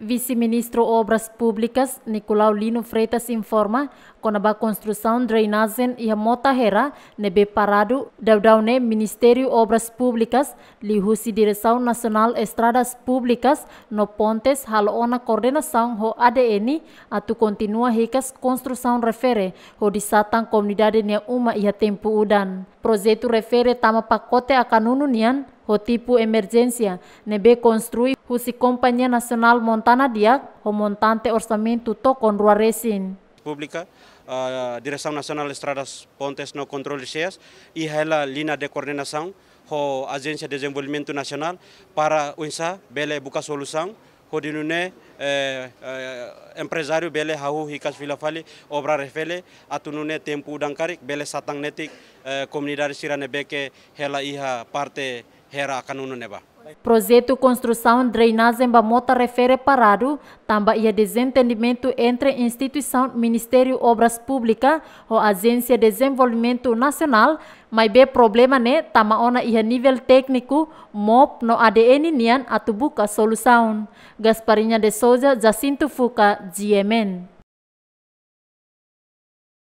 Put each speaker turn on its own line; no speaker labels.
Vice-ministro Obras Públicas, Nicolau Lino Freitas, informa que a construção, drenagem e a motarreira nebe parado daudaune Ministério Obras Públicas a Direção Nacional Estradas Públicas no Pontes halona coordenação do ADN atu continua a construção refere ho disatang comunidade nia uma ia tempo udan projeto refere tama pacote a canuno nian o tipo emergência nebe construi si Companhia Nacional Montana dia o montante orçamento to con ruaresin.
Pública, a Direção Nacional Estradas Pontes no Controle Cheias e ela linha de coordenação o Agência de Desenvolvimento Nacional para o INSA, Bela Solução, hodinune eh, empresario empresário bele hahu hikas filafali obra refele atunune tempo udangkarik bele satang netik eh, comunidade sirane beke hela iha parte hera kanunune ba
Projeto Construção Drenagem Bamota refere parado, também a desentendimento entre instituição Ministério Obras Públicas ou Agência de Desenvolvimento Nacional, mas be problema né, tama ona ia nível técnico, MOP no ADN nian atubuka solução. Gasparinha de Souza, Jacinto Fuca, GMN.